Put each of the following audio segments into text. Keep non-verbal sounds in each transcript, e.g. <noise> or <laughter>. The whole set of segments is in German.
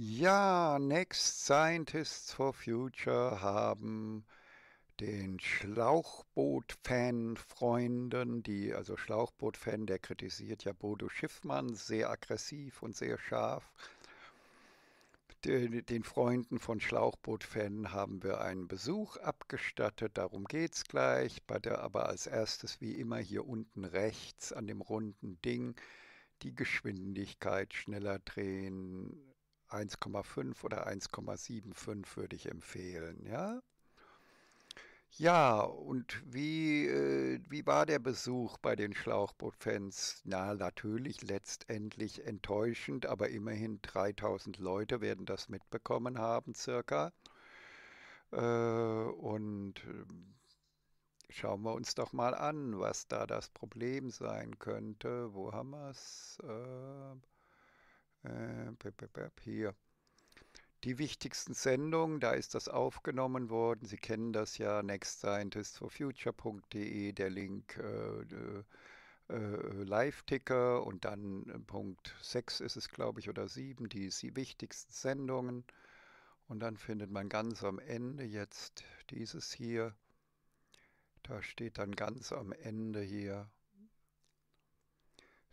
Ja, Next Scientists for Future haben den Schlauchboot-Fan-Freunden, die, also Schlauchboot-Fan, der kritisiert ja Bodo Schiffmann sehr aggressiv und sehr scharf. Den, den Freunden von Schlauchboot-Fan haben wir einen Besuch abgestattet, darum geht's gleich. Bei der aber als erstes wie immer hier unten rechts an dem runden Ding die Geschwindigkeit schneller drehen, 1,5 oder 1,75 würde ich empfehlen, ja. Ja, und wie, äh, wie war der Besuch bei den Schlauchbootfans? Na, natürlich letztendlich enttäuschend, aber immerhin 3000 Leute werden das mitbekommen haben, circa. Äh, und äh, schauen wir uns doch mal an, was da das Problem sein könnte. Wo haben wir es? Äh, äh, hier. Die wichtigsten Sendungen, da ist das aufgenommen worden. Sie kennen das ja, nextscientistforfuture.de, der Link äh, äh, äh, Live-Ticker und dann äh, Punkt 6 ist es, glaube ich, oder 7, die, die wichtigsten Sendungen. Und dann findet man ganz am Ende jetzt dieses hier. Da steht dann ganz am Ende hier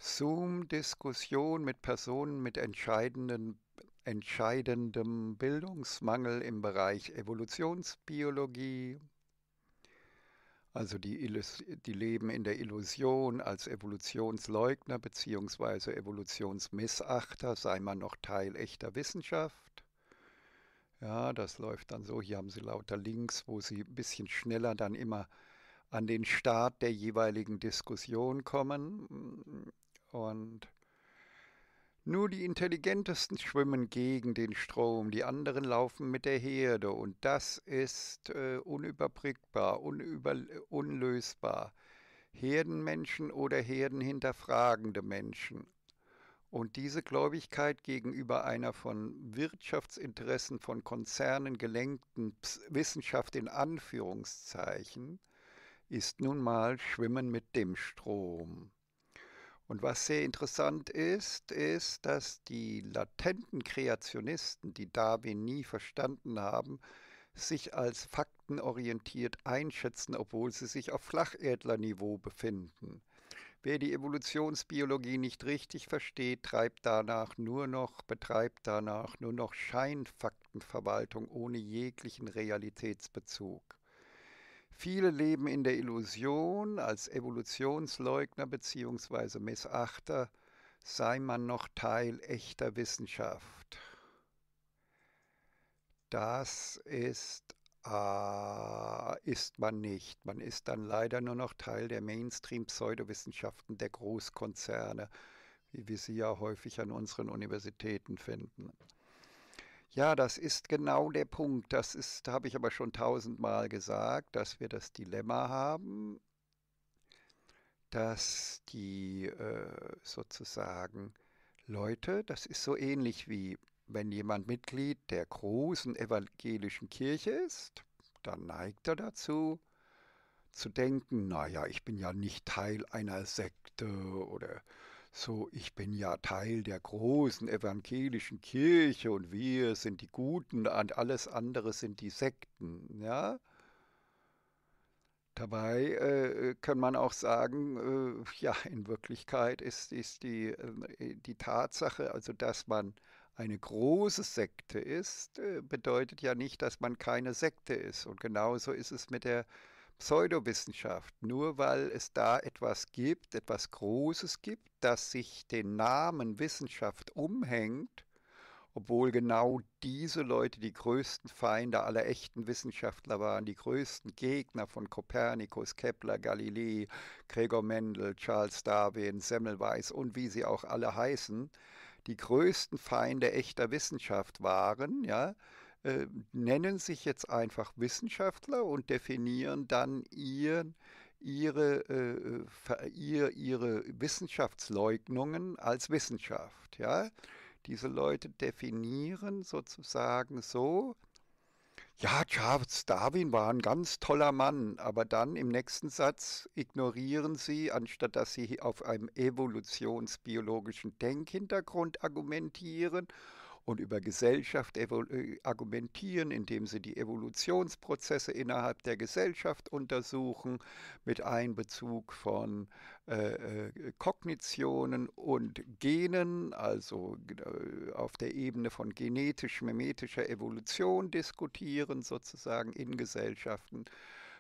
Zoom-Diskussion mit Personen mit entscheidenden, entscheidendem Bildungsmangel im Bereich Evolutionsbiologie, also die, die leben in der Illusion als Evolutionsleugner bzw. Evolutionsmissachter, sei man noch Teil echter Wissenschaft. Ja, das läuft dann so. Hier haben sie lauter Links, wo sie ein bisschen schneller dann immer an den Start der jeweiligen Diskussion kommen. Und nur die Intelligentesten schwimmen gegen den Strom, die anderen laufen mit der Herde und das ist äh, unüberbrückbar, unüber, unlösbar. Herdenmenschen oder herdenhinterfragende Menschen. Und diese Gläubigkeit gegenüber einer von Wirtschaftsinteressen von Konzernen gelenkten Wissenschaft in Anführungszeichen ist nun mal Schwimmen mit dem Strom. Und was sehr interessant ist, ist, dass die latenten Kreationisten, die Darwin nie verstanden haben, sich als faktenorientiert einschätzen, obwohl sie sich auf Flacherdlerniveau befinden. Wer die Evolutionsbiologie nicht richtig versteht, treibt danach nur noch, betreibt danach nur noch Scheinfaktenverwaltung ohne jeglichen Realitätsbezug. Viele leben in der Illusion, als Evolutionsleugner bzw. Missachter sei man noch Teil echter Wissenschaft. Das ist, äh, ist man nicht. Man ist dann leider nur noch Teil der Mainstream-Pseudowissenschaften der Großkonzerne, wie wir sie ja häufig an unseren Universitäten finden. Ja, das ist genau der Punkt. Das ist, habe ich aber schon tausendmal gesagt, dass wir das Dilemma haben, dass die äh, sozusagen Leute, das ist so ähnlich wie wenn jemand Mitglied der großen evangelischen Kirche ist, dann neigt er dazu, zu denken, naja, ich bin ja nicht Teil einer Sekte oder so ich bin ja Teil der großen evangelischen Kirche und wir sind die Guten und alles andere sind die Sekten, ja. Dabei äh, kann man auch sagen, äh, ja, in Wirklichkeit ist, ist die, äh, die Tatsache, also dass man eine große Sekte ist, äh, bedeutet ja nicht, dass man keine Sekte ist. Und genauso ist es mit der äh, Pseudowissenschaft, nur weil es da etwas gibt, etwas Großes gibt, das sich den Namen Wissenschaft umhängt, obwohl genau diese Leute die größten Feinde aller echten Wissenschaftler waren, die größten Gegner von Kopernikus, Kepler, Galilei, Gregor Mendel, Charles Darwin, Semmelweis und wie sie auch alle heißen, die größten Feinde echter Wissenschaft waren, ja, äh, nennen sich jetzt einfach Wissenschaftler und definieren dann ihren ihre, äh, äh ihr, ihre Wissenschaftsleugnungen als Wissenschaft. Ja? Diese Leute definieren sozusagen so, ja, Charles Darwin war ein ganz toller Mann, aber dann im nächsten Satz ignorieren sie, anstatt dass sie auf einem evolutionsbiologischen Denkhintergrund argumentieren und über Gesellschaft äh, argumentieren, indem sie die Evolutionsprozesse innerhalb der Gesellschaft untersuchen, mit Einbezug von äh, äh Kognitionen und Genen, also äh, auf der Ebene von genetisch memetischer Evolution diskutieren, sozusagen in Gesellschaften.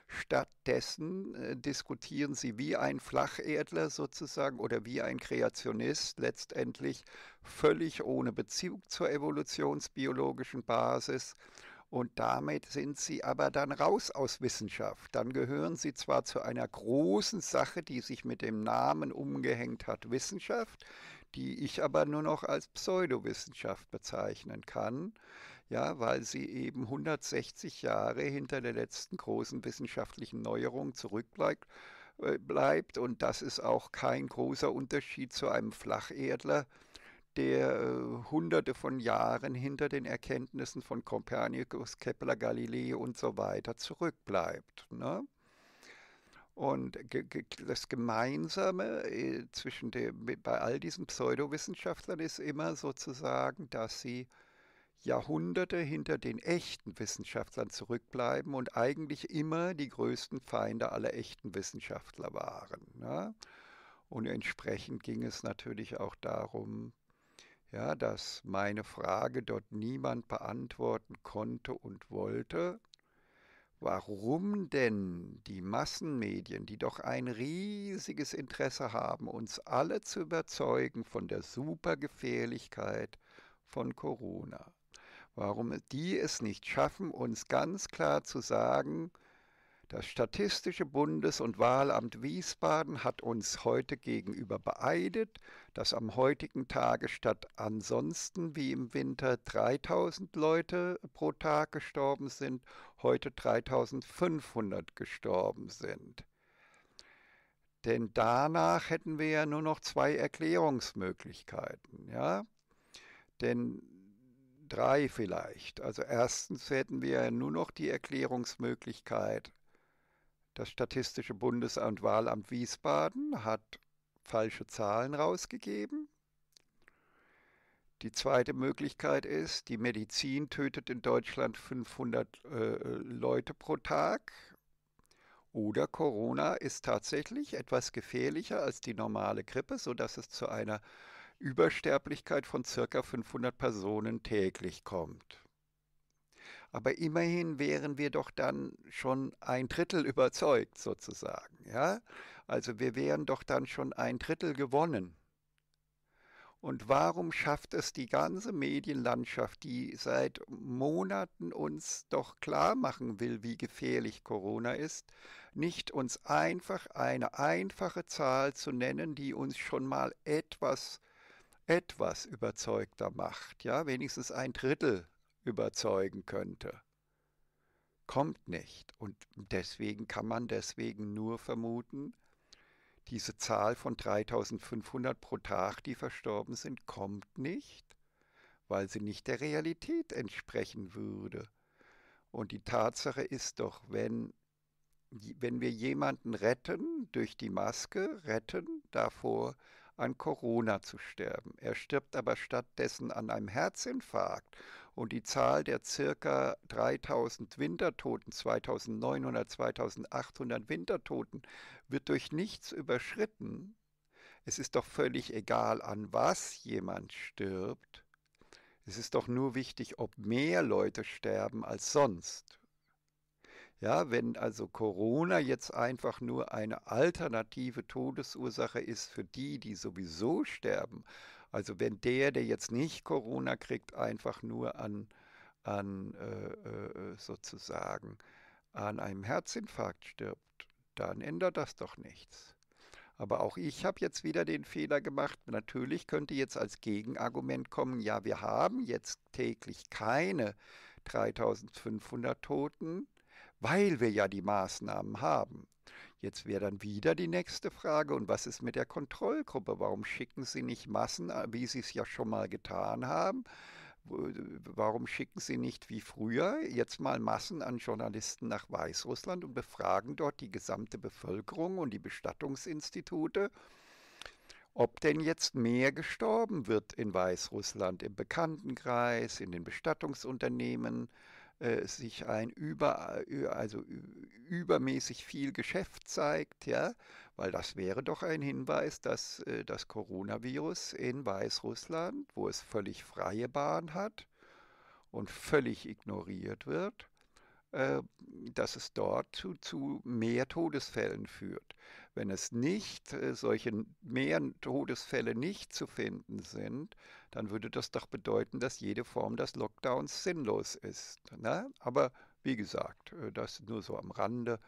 Stattdessen äh, diskutieren sie wie ein Flacherdler sozusagen oder wie ein Kreationist letztendlich völlig ohne Bezug zur evolutionsbiologischen Basis. Und damit sind sie aber dann raus aus Wissenschaft. Dann gehören sie zwar zu einer großen Sache, die sich mit dem Namen umgehängt hat, Wissenschaft, die ich aber nur noch als Pseudowissenschaft bezeichnen kann ja, weil sie eben 160 Jahre hinter der letzten großen wissenschaftlichen Neuerung zurückbleibt äh, bleibt und das ist auch kein großer Unterschied zu einem Flacherdler, der äh, hunderte von Jahren hinter den Erkenntnissen von Kopernikus, Kepler, Galilei und so weiter zurückbleibt. Ne? Und das Gemeinsame äh, zwischen dem, bei all diesen Pseudowissenschaftlern ist immer sozusagen, dass sie Jahrhunderte hinter den echten Wissenschaftlern zurückbleiben und eigentlich immer die größten Feinde aller echten Wissenschaftler waren. Ne? Und entsprechend ging es natürlich auch darum, ja, dass meine Frage dort niemand beantworten konnte und wollte, warum denn die Massenmedien, die doch ein riesiges Interesse haben, uns alle zu überzeugen von der Supergefährlichkeit von Corona warum die es nicht schaffen, uns ganz klar zu sagen, das Statistische Bundes- und Wahlamt Wiesbaden hat uns heute gegenüber beeidet, dass am heutigen Tage statt ansonsten wie im Winter 3000 Leute pro Tag gestorben sind, heute 3500 gestorben sind. Denn danach hätten wir ja nur noch zwei Erklärungsmöglichkeiten, ja? Denn drei vielleicht. Also erstens hätten wir nur noch die Erklärungsmöglichkeit, das Statistische Bundesamt Wahlamt Wiesbaden hat falsche Zahlen rausgegeben. Die zweite Möglichkeit ist, die Medizin tötet in Deutschland 500 äh, Leute pro Tag. Oder Corona ist tatsächlich etwas gefährlicher als die normale Grippe, sodass es zu einer Übersterblichkeit von circa 500 Personen täglich kommt. Aber immerhin wären wir doch dann schon ein Drittel <laughs> überzeugt, sozusagen. Ja? Also wir wären doch dann schon ein Drittel gewonnen. Und warum schafft es die ganze Medienlandschaft, die seit Monaten uns doch klar machen will, wie gefährlich Corona ist, nicht uns einfach eine einfache Zahl zu nennen, die uns schon mal etwas äh, etwas überzeugter macht, ja, wenigstens ein Drittel überzeugen könnte. Kommt nicht. Und deswegen kann man deswegen nur vermuten, diese Zahl von 3500 pro Tag, die verstorben sind, kommt nicht, weil sie nicht der Realität entsprechen würde. Und die Tatsache ist doch, wenn, wenn wir jemanden retten durch die Maske, retten davor, an Corona zu sterben. Er stirbt aber stattdessen an einem Herzinfarkt und die Zahl der circa 3000 Wintertoten, 2900, 2800 Wintertoten wird durch nichts überschritten. Es ist doch völlig egal, an was jemand stirbt. Es ist doch nur wichtig, ob mehr Leute sterben als sonst. Ja, wenn also Corona jetzt einfach nur eine alternative Todesursache ist für die, die sowieso sterben, also wenn der, der jetzt nicht Corona kriegt, einfach nur an, an äh, äh, sozusagen an einem Herzinfarkt stirbt, dann ändert das doch nichts. Aber auch ich habe jetzt wieder den Fehler gemacht. Natürlich könnte jetzt als Gegenargument kommen, ja, wir haben jetzt täglich keine 3500 Toten, weil wir ja die Maßnahmen haben. Jetzt wäre dann wieder die nächste Frage, und was ist mit der Kontrollgruppe? Warum schicken Sie nicht Massen, äh, wie Sie es ja schon mal getan haben? Warum schicken Sie nicht wie früher jetzt mal Massen an Journalisten nach Weißrussland und befragen dort die gesamte Bevölkerung und die Bestattungsinstitute? ob denn jetzt mehr gestorben wird in Weißrussland, im Bekanntenkreis, in den Bestattungsunternehmen, äh, sich ein über, also übermäßig viel Geschäft zeigt, ja, weil das wäre doch ein Hinweis, dass äh, das Coronavirus in Weißrussland, wo es völlig freie Bahn hat und völlig ignoriert wird, äh, dass es dort zu, zu mehr Todesfällen führt. Wenn es nicht äh, solche mehr Todesfälle nicht zu finden sind, dann würde das doch bedeuten, dass jede Form des Lockdowns sinnlos ist. Ne? Aber wie gesagt, äh, das nur so am Rande.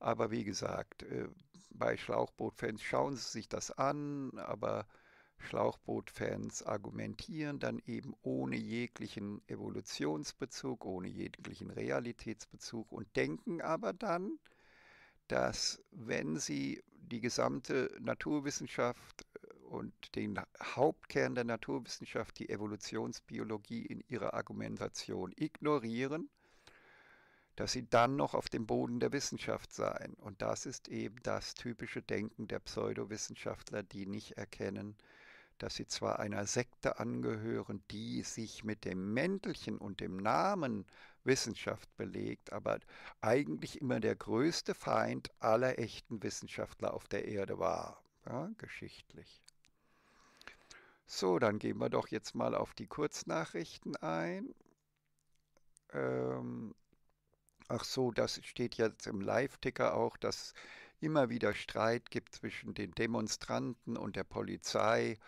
Aber wie gesagt, äh, bei Schlauchbootfans schauen Sie sich das an, aber Schlauchbootfans argumentieren dann eben ohne jeglichen Evolutionsbezug, ohne jeglichen Realitätsbezug und denken aber dann, dass wenn Sie die gesamte Naturwissenschaft äh, und den Hauptkern der Naturwissenschaft, die Evolutionsbiologie, in ihrer Argumentation ignorieren, dass sie dann noch auf dem Boden der Wissenschaft seien. Und das ist eben das typische Denken der Pseudowissenschaftler, die nicht erkennen, dass sie zwar einer Sekte angehören, die sich mit dem Mäntelchen und dem Namen Wissenschaft belegt, aber eigentlich immer der größte Feind aller echten Wissenschaftler auf der Erde war, ja, geschichtlich. So, dann gehen wir doch jetzt mal auf die Kurznachrichten ein. Ähm, ach so, das steht jetzt im Live-Ticker auch, dass immer wieder Streit gibt zwischen den Demonstranten und der Polizei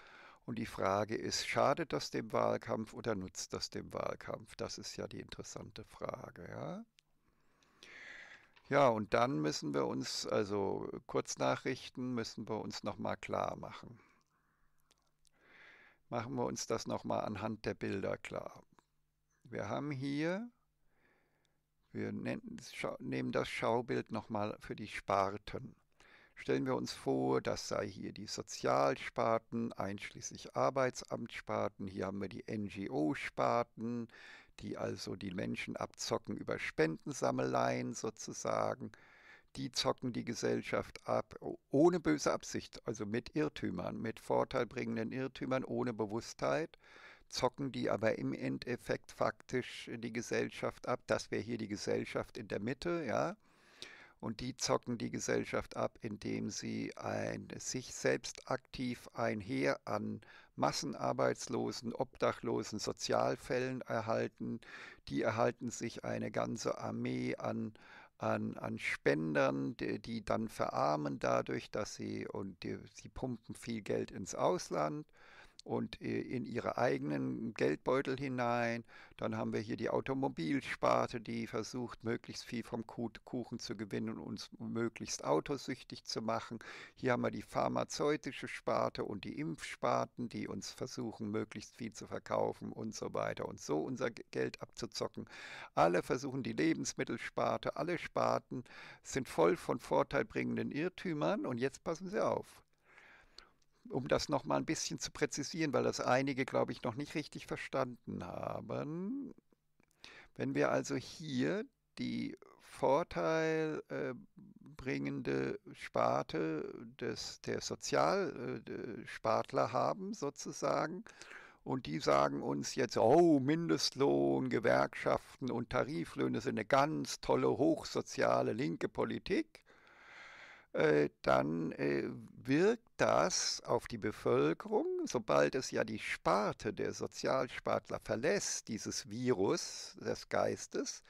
und die Frage ist, schadet das dem Wahlkampf oder nutzt das dem Wahlkampf? Das ist ja die interessante Frage. Ja? Ja, und dann müssen wir uns, also Kurznachrichten müssen wir uns nochmal klar machen. Machen wir uns das nochmal anhand der Bilder klar. Wir haben hier, wir nehmen das Schaubild nochmal für die Sparten. Stellen wir uns vor, das sei hier die Sozialsparten einschließlich Arbeitsamtssparten, hier haben wir die NGO-Sparten, die also die Menschen abzocken über Spendensammeleien sozusagen. Die zocken die Gesellschaft ab ohne böse Absicht, also mit Irrtümern, mit vorteilbringenden Irrtümern, ohne Bewusstheit zocken die aber im Endeffekt faktisch die Gesellschaft ab. Das wäre hier die Gesellschaft in der Mitte, ja und die zocken die Gesellschaft ab, indem sie ein, sich selbst aktiv ein Heer an Massenarbeitslosen, Obdachlosen, Sozialfällen erhalten. Die erhalten sich eine ganze Armee an, an, an Spendern, die, die dann verarmen dadurch, dass sie und die, sie pumpen viel Geld ins Ausland und in ihre eigenen Geldbeutel hinein. Dann haben wir hier die Automobilsparte, die versucht, möglichst viel vom Kuchen zu gewinnen und uns möglichst autosüchtig zu machen. Hier haben wir die pharmazeutische Sparte und die Impfsparten, die uns versuchen, möglichst viel zu verkaufen und so weiter und so unser Geld abzuzocken. Alle versuchen die Lebensmittelsparte, alle Sparten sind voll von vorteilbringenden Irrtümern und jetzt passen Sie auf um das nochmal ein bisschen zu präzisieren, weil das einige, glaube ich, noch nicht richtig verstanden haben. Wenn wir also hier die vorteilbringende äh, Sparte des, der Sozialspartler äh, haben, sozusagen, und die sagen uns jetzt, oh, Mindestlohn, Gewerkschaften und Tariflöhne sind eine ganz tolle hochsoziale linke Politik. Äh, dann äh, wirkt das auf die Bevölkerung, sobald es ja die Sparte der Sozialspartler verlässt, dieses Virus des Geistes,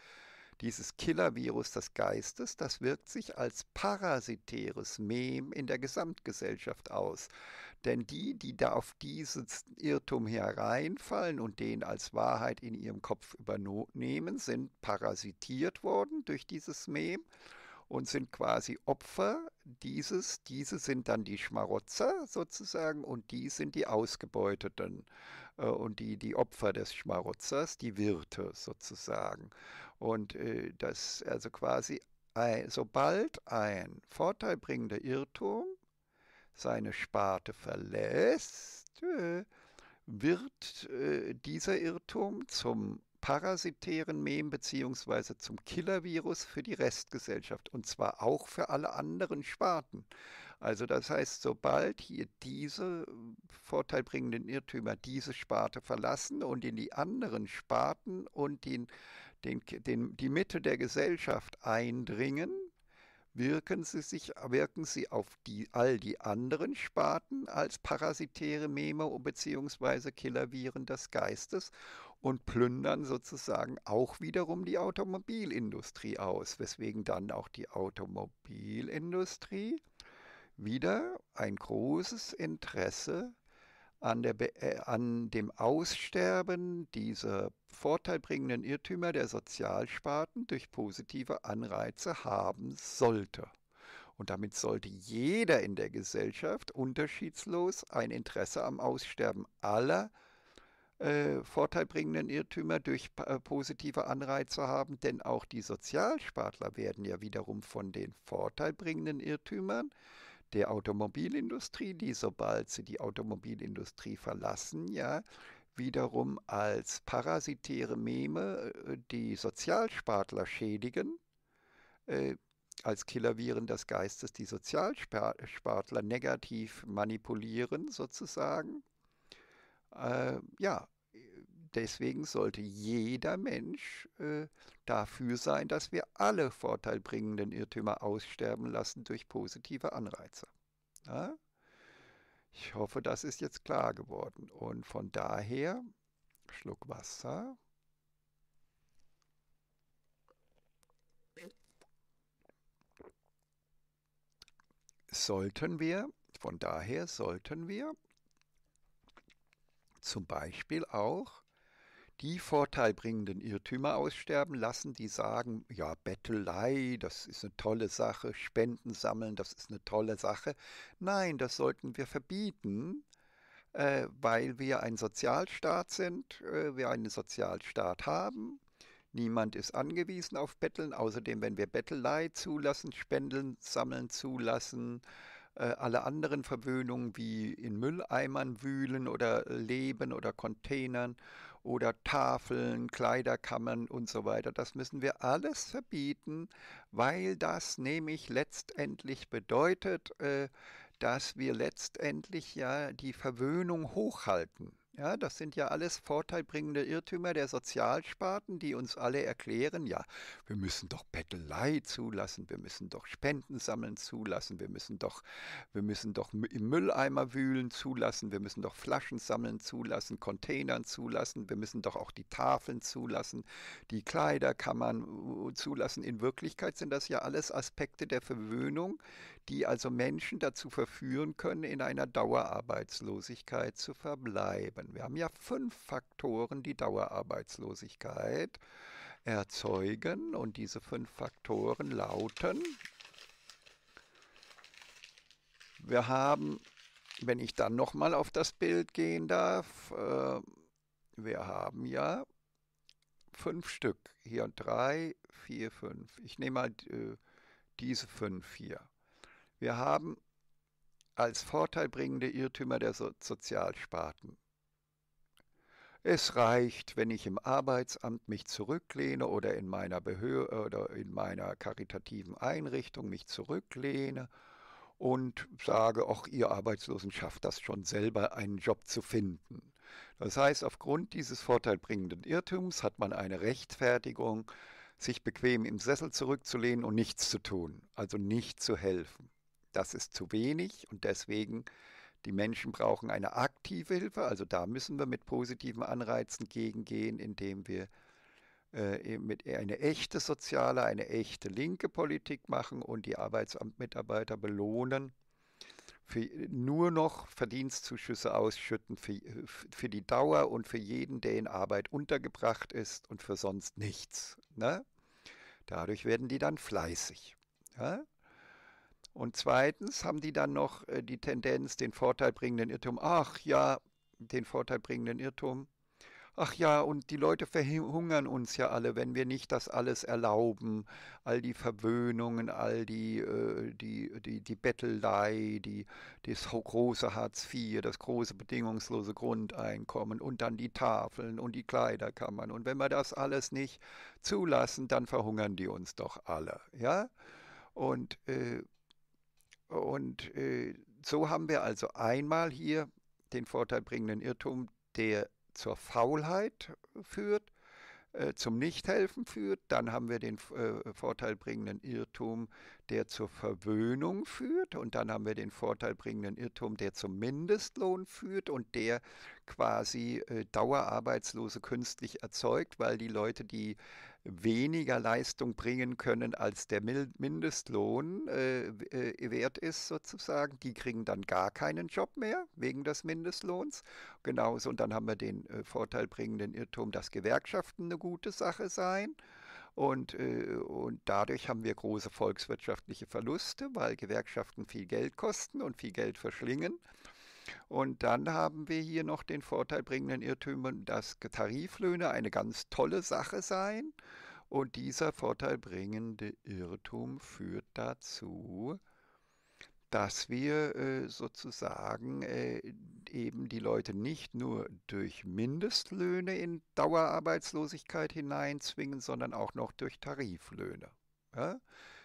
dieses Killer-Virus des Geistes, das wirkt sich als parasitäres Mem in der Gesamtgesellschaft aus. Denn die, die da auf diesen Irrtum hereinfallen und den als Wahrheit in ihrem Kopf übernehmen, sind parasitiert worden durch dieses Mem und sind quasi Opfer dieses. Diese sind dann die Schmarotzer sozusagen und die sind die Ausgebeuteten äh, und die, die Opfer des Schmarotzers, die Wirte sozusagen. Und äh, das also quasi, ein, sobald ein vorteilbringender Irrtum seine Sparte verlässt, äh, wird äh, dieser Irrtum zum parasitären Mem bzw. zum Killervirus für die Restgesellschaft und zwar auch für alle anderen Sparten. Also das heißt, sobald hier diese äh, vorteilbringenden Irrtümer diese Sparte verlassen und in die anderen Sparten und den, den, den, die Mitte der Gesellschaft eindringen, wirken sie, sich, wirken sie auf die, all die anderen Sparten als parasitäre Meme bzw. Killerviren des Geistes und plündern sozusagen auch wiederum die Automobilindustrie aus, weswegen dann auch die Automobilindustrie wieder ein großes Interesse an, der, äh, an dem Aussterben dieser vorteilbringenden Irrtümer der Sozialsparten durch positive Anreize haben sollte. Und damit sollte jeder in der Gesellschaft unterschiedslos ein Interesse am Aussterben aller äh, vorteilbringenden Irrtümer durch äh, positive Anreize haben, denn auch die Sozialspartler werden ja wiederum von den vorteilbringenden Irrtümern der Automobilindustrie, die sobald sie die Automobilindustrie verlassen, ja wiederum als parasitäre Meme äh, die Sozialspartler schädigen, als Killerviren des Geistes die Sozialspartler negativ manipulieren sozusagen äh, ja, deswegen sollte jeder Mensch äh, dafür sein, dass wir alle vorteilbringenden Irrtümer aussterben lassen durch positive Anreize. Ja? Ne? Ich hoffe, das ist jetzt klar geworden. Und von daher, Schluck Wasser. Sollten wir, von daher sollten wir zum Beispiel auch die vorteilbringenden Irrtümer aussterben lassen, die sagen, ja, Bettelei, das ist eine tolle Sache, Spenden sammeln, das ist eine tolle Sache. Nein, das sollten wir verbieten, äh, weil wir ein Sozialstaat sind, äh, wir einen Sozialstaat haben. Niemand ist angewiesen auf Betteln. Außerdem, wenn wir Bettelei zulassen, Spenden sammeln zulassen, äh, alle anderen Verwöhnungen wie in Mülleimern wühlen oder äh, leben oder Containern oder Tafeln, Kleiderkammern und so weiter. Das müssen wir alles verbieten, weil das nämlich letztendlich bedeutet, äh, dass wir letztendlich ja die Verwöhnung hochhalten. Ja, das sind ja alles vorteilbringende Irrtümer der Sozialsparten, die uns alle erklären, ja, wir müssen doch Bettelei zulassen, wir müssen doch Spenden sammeln zulassen, wir müssen doch, wir müssen doch im Mülleimer wühlen zulassen, wir müssen doch Flaschen sammeln zulassen, Containern zulassen, wir müssen doch auch die Tafeln zulassen, die Kleiderkammern äh, zulassen. In Wirklichkeit sind das ja alles Aspekte der Verwöhnung, die also Menschen dazu verführen können, in einer Dauerarbeitslosigkeit zu verbleiben. Wir haben ja fünf Faktoren, die Dauerarbeitslosigkeit erzeugen und diese fünf Faktoren lauten, wir haben, wenn ich dann nochmal auf das Bild gehen darf, äh, wir haben ja fünf Stück. Hier drei, vier, fünf. Ich nehme mal äh, diese fünf hier. Wir haben als vorteilbringende Irrtümer der so Sozialsparten. Es reicht, wenn ich im Arbeitsamt mich zurücklehne oder in meiner Behörde oder in meiner karitativen Einrichtung mich zurücklehne und sage, auch ihr Arbeitslosen schafft das schon selber, einen Job zu finden. Das heißt, aufgrund dieses vorteilbringenden Irrtums hat man eine Rechtfertigung, sich bequem im Sessel zurückzulehnen und nichts zu tun, also nicht zu helfen. Das ist zu wenig und deswegen die Menschen brauchen eine aktive Hilfe. Also da müssen wir mit positiven Anreizen gegengehen, indem wir äh, mit eine echte soziale, eine echte linke Politik machen und die Arbeitsamtmitarbeiter belohnen. Für, äh, nur noch Verdienstzuschüsse ausschütten für, äh, für die Dauer und für jeden, der in Arbeit untergebracht ist und für sonst nichts. Ne? Dadurch werden die dann fleißig. Ja? Und zweitens haben die dann noch äh, die Tendenz, den vorteilbringenden Irrtum, ach ja, den vorteilbringenden Irrtum, ach ja, und die Leute verhungern uns ja alle, wenn wir nicht das alles erlauben, all die Verwöhnungen, all die, äh, die, die, die Bettelei, die, das große Hartz IV, das große bedingungslose Grundeinkommen und dann die Tafeln und die Kleiderkammern. Und wenn wir das alles nicht zulassen, dann verhungern die uns doch alle, ja? Und äh, und äh, so haben wir also einmal hier den vorteilbringenden Irrtum, der zur Faulheit führt, äh, zum Nichthelfen führt. Dann haben wir den äh, vorteilbringenden Irrtum, der zur Verwöhnung führt. Und dann haben wir den vorteilbringenden Irrtum, der zum Mindestlohn führt und der quasi äh, Dauerarbeitslose künstlich erzeugt, weil die Leute, die weniger Leistung bringen können, als der Mindestlohn äh, äh, wert ist, sozusagen, die kriegen dann gar keinen Job mehr wegen des Mindestlohns. Genauso, und dann haben wir den äh, vorteilbringenden Irrtum, dass Gewerkschaften eine gute Sache seien. Und, äh, und dadurch haben wir große volkswirtschaftliche Verluste, weil Gewerkschaften viel Geld kosten und viel Geld verschlingen. Und dann haben wir hier noch den vorteilbringenden Irrtümer, dass Tariflöhne eine ganz tolle Sache seien. Und dieser vorteilbringende Irrtum führt dazu, dass wir äh, sozusagen äh, eben die Leute nicht nur durch Mindestlöhne in Dauerarbeitslosigkeit hineinzwingen, sondern auch noch durch Tariflöhne. Ja?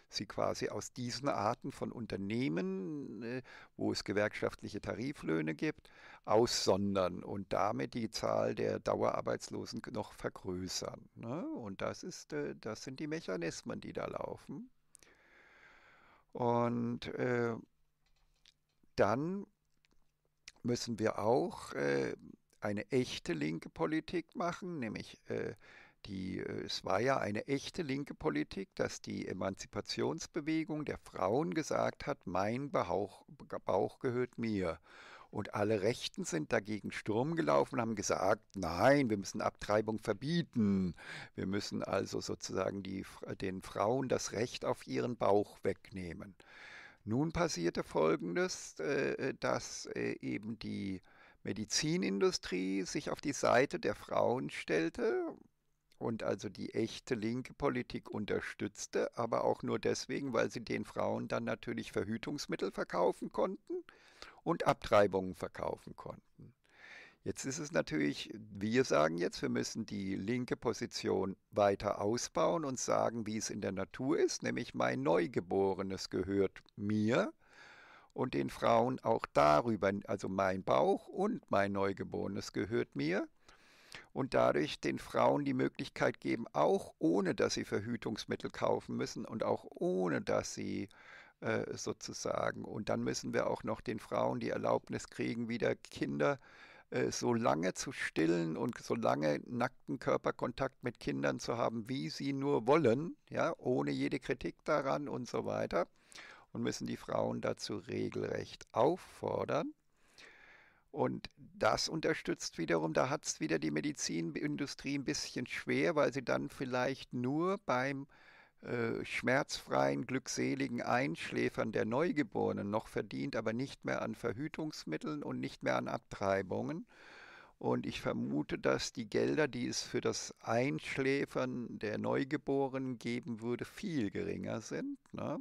Sie quasi aus diesen Arten von Unternehmen, äh, wo es gewerkschaftliche Tariflöhne gibt, aussondern und damit die Zahl der Dauerarbeitslosen noch vergrößern. Ne? Und das, ist, das sind die Mechanismen, die da laufen. Und äh, dann müssen wir auch äh, eine echte linke Politik machen, nämlich äh, die, äh, es war ja eine echte linke Politik, dass die Emanzipationsbewegung der Frauen gesagt hat, mein Bauch, Bauch gehört mir. Und alle Rechten sind dagegen Sturm gelaufen, haben gesagt, nein, wir müssen Abtreibung verbieten. Wir müssen also sozusagen die, den Frauen das Recht auf ihren Bauch wegnehmen. Nun passierte Folgendes, äh, äh, dass äh, eben die Medizinindustrie sich auf die Seite der Frauen stellte und also die echte linke Politik unterstützte, aber auch nur deswegen, weil sie den Frauen dann natürlich Verhütungsmittel verkaufen konnten und Abtreibungen verkaufen konnten. Jetzt ist es natürlich, wir sagen jetzt, wir müssen die linke Position weiter ausbauen und sagen, wie es in der Natur ist, nämlich mein Neugeborenes gehört mir und den Frauen auch darüber, also mein Bauch und mein Neugeborenes gehört mir und dadurch den Frauen die Möglichkeit geben, auch ohne dass sie Verhütungsmittel kaufen müssen und auch ohne dass sie äh, sozusagen, und dann müssen wir auch noch den Frauen die Erlaubnis kriegen, wieder Kinder äh, äh, so lange zu stillen und so lange nackten Körperkontakt mit Kindern zu haben, wie sie nur wollen, ja, ohne jede Kritik daran und so weiter. Und müssen die Frauen dazu regelrecht auffordern. Und das unterstützt wiederum, da hat es wieder die Medizinindustrie ein bisschen schwer, weil sie dann vielleicht nur beim äh, schmerzfreien, glückseligen Einschläfern der Neugeborenen noch verdient, aber nicht mehr an Verhütungsmitteln und nicht mehr an Abtreibungen. Und ich vermute, dass die Gelder, die es für das Einschläfern der Neugeborenen geben würde, viel geringer sind. Ne?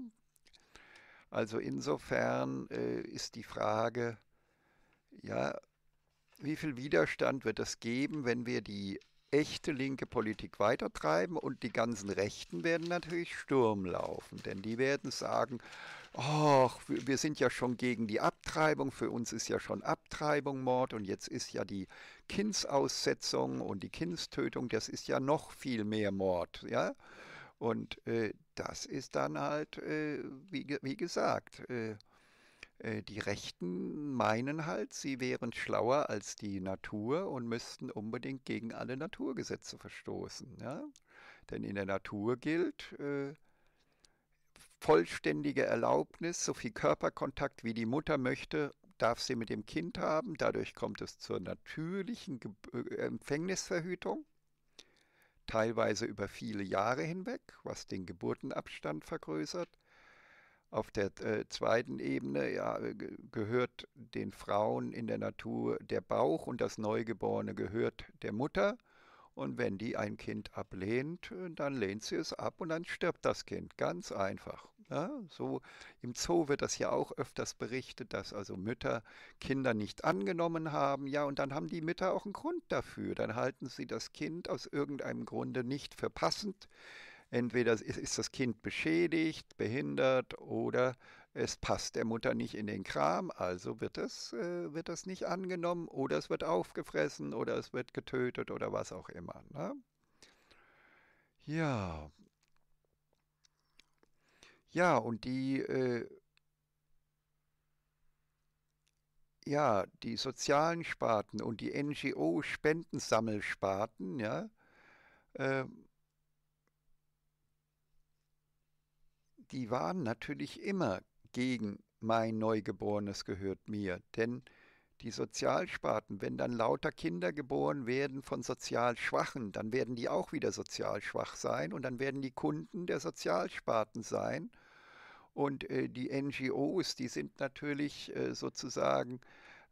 Also insofern äh, ist die Frage, ja, wie viel Widerstand wird es geben, wenn wir die echte linke Politik weitertreiben und die ganzen Rechten werden natürlich Sturm laufen, denn die werden sagen, ach, wir sind ja schon gegen die Abtreibung, für uns ist ja schon Abtreibung Mord und jetzt ist ja die Kindsaussetzung und die Kindstötung, das ist ja noch viel mehr Mord, ja? Und äh, das ist dann halt, äh, wie, wie gesagt, äh, äh, die Rechten meinen halt, sie wären schlauer als die Natur und müssten unbedingt gegen alle Naturgesetze verstoßen. Ja? Denn in der Natur gilt äh, vollständige Erlaubnis, so viel Körperkontakt wie die Mutter möchte, darf sie mit dem Kind haben. Dadurch kommt es zur natürlichen Ge äh, Empfängnisverhütung, teilweise über viele Jahre hinweg, was den Geburtenabstand vergrößert. Auf der äh, zweiten Ebene ja, äh, gehört den Frauen in der Natur der Bauch und das Neugeborene gehört der Mutter. Und wenn die ein Kind ablehnt, äh, dann lehnt sie es ab und dann stirbt das Kind. Ganz einfach. Ja, ne? so im Zoo wird das ja auch öfters berichtet, dass also Mütter Kinder nicht angenommen haben. Ja, und dann haben die Mütter auch einen Grund dafür. Dann halten sie das Kind aus irgendeinem Grunde nicht für passend. Entweder ist das Kind beschädigt, behindert oder es passt der Mutter nicht in den Kram, also wird das, äh, wird es nicht angenommen oder es wird aufgefressen oder es wird getötet oder was auch immer. Ne? Ja. Ja, und die, äh, ja, die sozialen Sparten und die NGO-Spendensammelsparten, ja, ähm, die waren natürlich immer gegen mein Neugeborenes gehört mir, denn die Sozialsparten, wenn dann lauter Kinder geboren werden von sozial Schwachen, dann werden die auch wieder sozialschwach sein und dann werden die Kunden der Sozialsparten sein. Und äh, die NGOs, die sind natürlich äh, sozusagen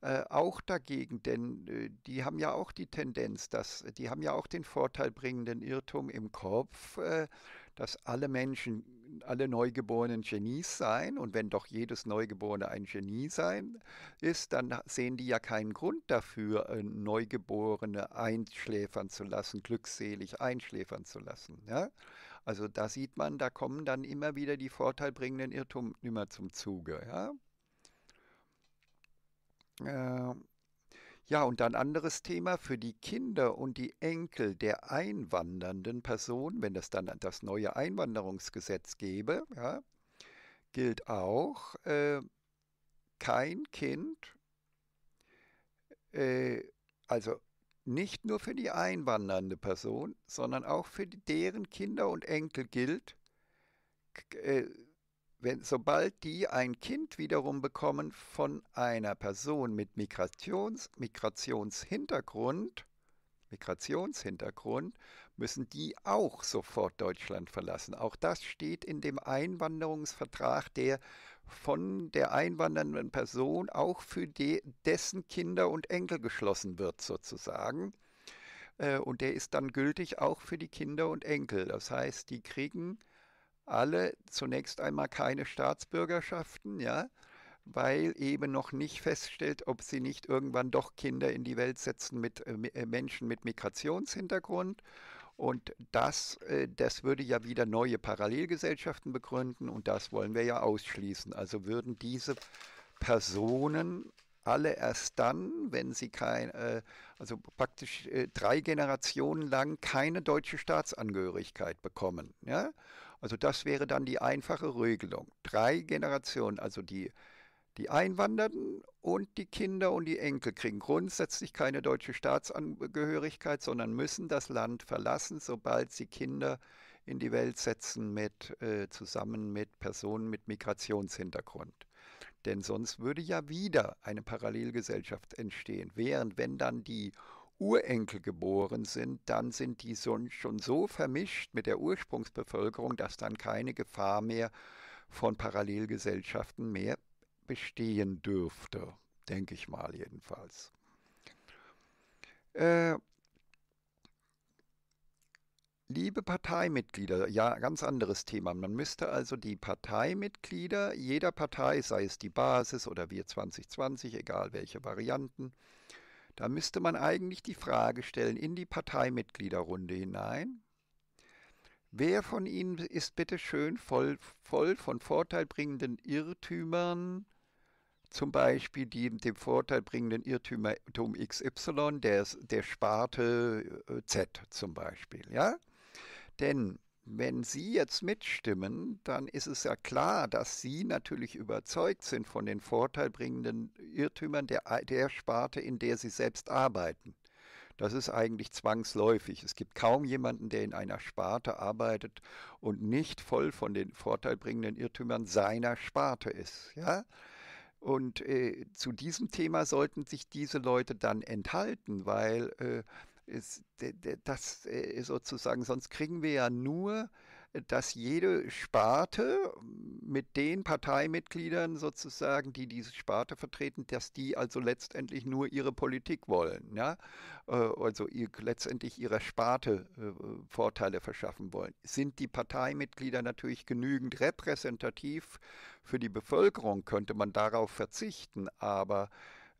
äh, auch dagegen, denn äh, die haben ja auch die Tendenz, dass die haben ja auch den vorteilbringenden Irrtum im Kopf, äh, dass alle Menschen alle Neugeborenen Genies sein. Und wenn doch jedes Neugeborene ein Genie sein ist, dann sehen die ja keinen Grund dafür, äh, Neugeborene einschläfern zu lassen, glückselig einschläfern zu lassen. Ja? Also da sieht man, da kommen dann immer wieder die vorteilbringenden immer zum Zuge. Ja? Äh, ja, und ein anderes Thema für die Kinder und die Enkel der einwandernden Person, wenn es dann das neue Einwanderungsgesetz gäbe, ja, gilt auch, äh, kein Kind, äh, also nicht nur für die einwandernde Person, sondern auch für deren Kinder und Enkel gilt, äh, wenn, sobald die ein Kind wiederum bekommen von einer Person mit Migrations, Migrationshintergrund, Migrationshintergrund, müssen die auch sofort Deutschland verlassen. Auch das steht in dem Einwanderungsvertrag, der von der einwandernden Person auch für die, dessen Kinder und Enkel geschlossen wird, sozusagen. Äh, und der ist dann gültig auch für die Kinder und Enkel. Das heißt, die kriegen alle zunächst einmal keine Staatsbürgerschaften, ja, weil eben noch nicht feststellt, ob sie nicht irgendwann doch Kinder in die Welt setzen mit äh, äh Menschen mit Migrationshintergrund. Und das, äh, das würde ja wieder neue Parallelgesellschaften begründen und das wollen wir ja ausschließen. Also würden diese Personen alle erst dann, wenn sie kein, äh, also praktisch drei Generationen lang keine deutsche Staatsangehörigkeit bekommen. Ja? Also das wäre dann die einfache Regelung. Drei Generationen, also die, die Einwanderten und die Kinder und die Enkel kriegen grundsätzlich keine deutsche Staatsangehörigkeit, sondern müssen das Land verlassen, sobald sie Kinder in die Welt setzen mit äh, zusammen mit Personen mit Migrationshintergrund. Denn sonst würde ja wieder eine Parallelgesellschaft entstehen, während wenn dann die Urenkel geboren sind, dann sind die schon so vermischt mit der Ursprungsbevölkerung, dass dann keine Gefahr mehr von Parallelgesellschaften mehr bestehen dürfte, denke ich mal jedenfalls. Äh, Liebe Parteimitglieder, ja, ganz anderes Thema. Man müsste also die Parteimitglieder jeder Partei, sei es die Basis oder wir 2020, egal welche Varianten, da müsste man eigentlich die Frage stellen in die Parteimitgliederrunde hinein. Wer von Ihnen ist bitte schön voll, voll von vorteilbringenden Irrtümern, zum Beispiel die, dem vorteilbringenden Irrtümer XY, der, der Sparte äh, Z zum Beispiel, ja? Denn wenn Sie jetzt mitstimmen, dann ist es ja klar, dass Sie natürlich überzeugt sind von den vorteilbringenden Irrtümern der, der Sparte, in der Sie selbst arbeiten. Das ist eigentlich zwangsläufig. Es gibt kaum jemanden, der in einer Sparte arbeitet und nicht voll von den vorteilbringenden Irrtümern seiner Sparte ist. Ja? Und äh, zu diesem Thema sollten sich diese Leute dann enthalten, weil äh, ist, das äh, sozusagen, sonst kriegen wir ja nur, äh, dass jede Sparte mit den Parteimitgliedern sozusagen, die diese Sparte vertreten, dass die also letztendlich nur ihre Politik wollen, ja? Äh, also ihr, letztendlich ihrer Sparte Vorteile verschaffen wollen. Sind die Parteimitglieder natürlich genügend repräsentativ für die Bevölkerung, könnte man darauf verzichten, aber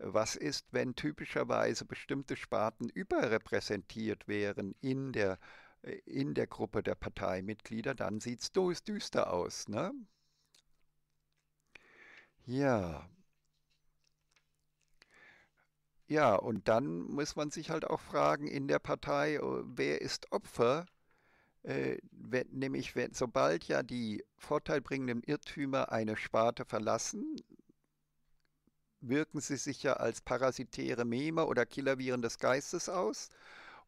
was ist, wenn typischerweise bestimmte Sparten überrepräsentiert wären in der, äh, in der Gruppe der Parteimitglieder, dann sieht es düster aus. Ne? Ja. Ja, und dann muss man sich halt auch fragen in der Partei, äh, wer ist Opfer? Äh, wenn, nämlich, wenn, sobald ja die vorteilbringenden Irrtümer eine Sparte verlassen, wirken sie sich ja als parasitäre Meme oder Killerviren des Geistes aus.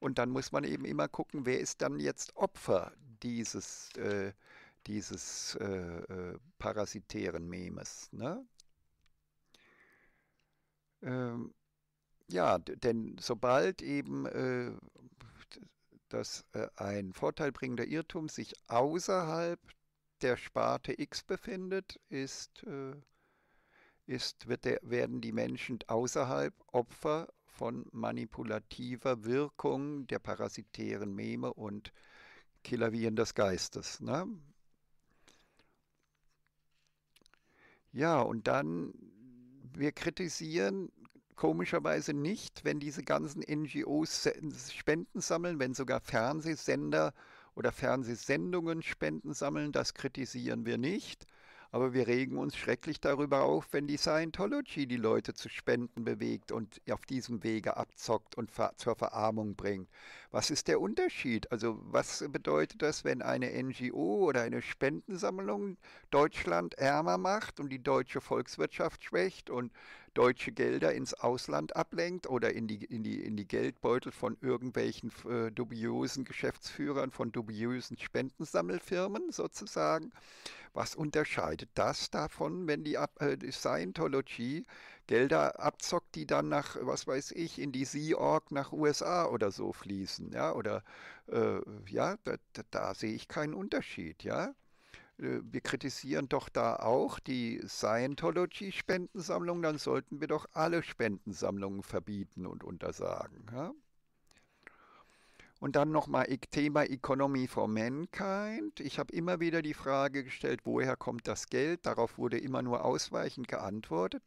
Und dann muss man eben immer gucken, wer ist dann jetzt Opfer dieses, äh, dieses äh, äh parasitären Memes. Ne? Ähm, ja, denn sobald eben äh, das, äh, ein vorteilbringender Irrtum sich außerhalb der Sparte X befindet, ist äh, ist, der, werden die Menschen außerhalb Opfer von manipulativer Wirkung der parasitären Meme und Killerviren des Geistes. Ne? Ja, und dann, wir kritisieren komischerweise nicht, wenn diese ganzen NGOs Spenden sammeln, wenn sogar Fernsehsender oder Fernsehsendungen Spenden sammeln, das kritisieren wir nicht. Aber wir regen uns schrecklich darüber auf, wenn die Scientology die Leute zu Spenden bewegt und auf diesem Wege abzockt und ver zur Verarmung bringt. Was ist der Unterschied? Also was bedeutet das, wenn eine NGO oder eine Spendensammlung Deutschland ärmer macht und die deutsche Volkswirtschaft schwächt und deutsche Gelder ins Ausland ablenkt oder in die, in die, in die Geldbeutel von irgendwelchen äh, dubiosen Geschäftsführern, von dubiosen Spendensammelfirmen sozusagen. Was unterscheidet das davon, wenn die äh, Scientology Gelder abzockt, die dann nach, was weiß ich, in die Sea Org nach USA oder so fließen? Ja, oder äh, ja, da, da, da sehe ich keinen Unterschied, ja. Äh, wir kritisieren doch da auch die Scientology-Spendensammlung, dann sollten wir doch alle Spendensammlungen verbieten und untersagen. Ja? Und dann nochmal Thema Economy for Mankind. Ich habe immer wieder die Frage gestellt, woher kommt das Geld? Darauf wurde immer nur ausweichend geantwortet.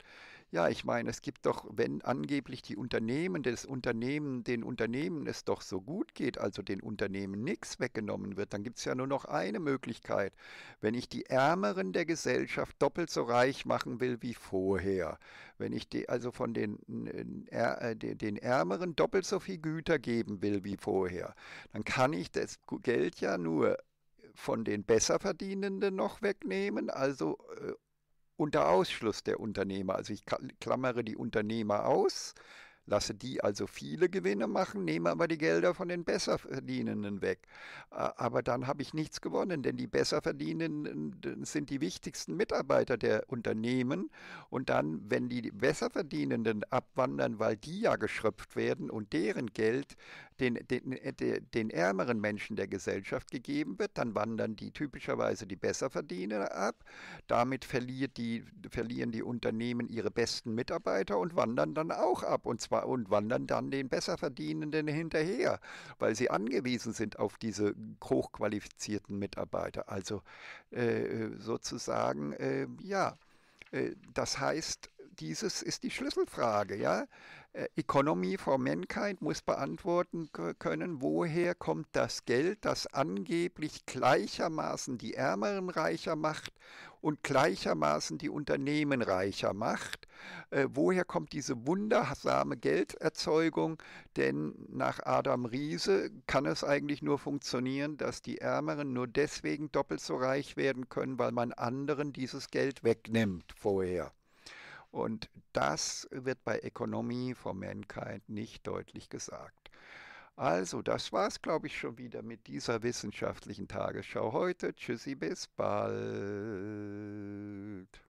Ja, ich meine, es gibt doch, wenn angeblich die Unternehmen, das Unternehmen, den Unternehmen es doch so gut geht, also den Unternehmen nichts weggenommen wird, dann gibt es ja nur noch eine Möglichkeit. Wenn ich die Ärmeren der Gesellschaft doppelt so reich machen will wie vorher, wenn ich die, also von den, äh, den Ärmeren doppelt so viel Güter geben will wie vorher, dann kann ich das Geld ja nur von den Besserverdienenden noch wegnehmen, also äh, unter Ausschluss der Unternehmer. Also ich klammere die Unternehmer aus, lasse die also viele Gewinne machen, nehme aber die Gelder von den Besserverdienenden weg. Aber dann habe ich nichts gewonnen, denn die Besserverdienenden sind die wichtigsten Mitarbeiter der Unternehmen. Und dann, wenn die Besserverdienenden abwandern, weil die ja geschröpft werden und deren Geld den, den, äh, den, den ärmeren Menschen der Gesellschaft gegeben wird, dann wandern die typischerweise die Besserverdiener ab. Damit verliert die, verlieren die Unternehmen ihre besten Mitarbeiter und wandern dann auch ab und zwar und wandern dann den Besserverdienenden hinterher, weil sie angewiesen sind auf diese hochqualifizierten Mitarbeiter. Also äh, äh sozusagen, äh, ja, äh, das heißt, dieses ist die Schlüsselfrage. Ja? Äh, Economy for Mankind muss beantworten können, woher kommt das Geld, das angeblich gleichermaßen die Ärmeren reicher macht und gleichermaßen die Unternehmen reicher macht. Äh, woher kommt diese wundersame Gelderzeugung? Denn nach Adam Riese kann es eigentlich nur funktionieren, dass die Ärmeren nur deswegen doppelt so reich werden können, weil man anderen dieses Geld wegnimmt vorher. Und das wird bei Economy for Mankind nicht deutlich gesagt. Also, das war's, glaube ich, schon wieder mit dieser wissenschaftlichen Tagesschau heute. Tschüssi, bis bald.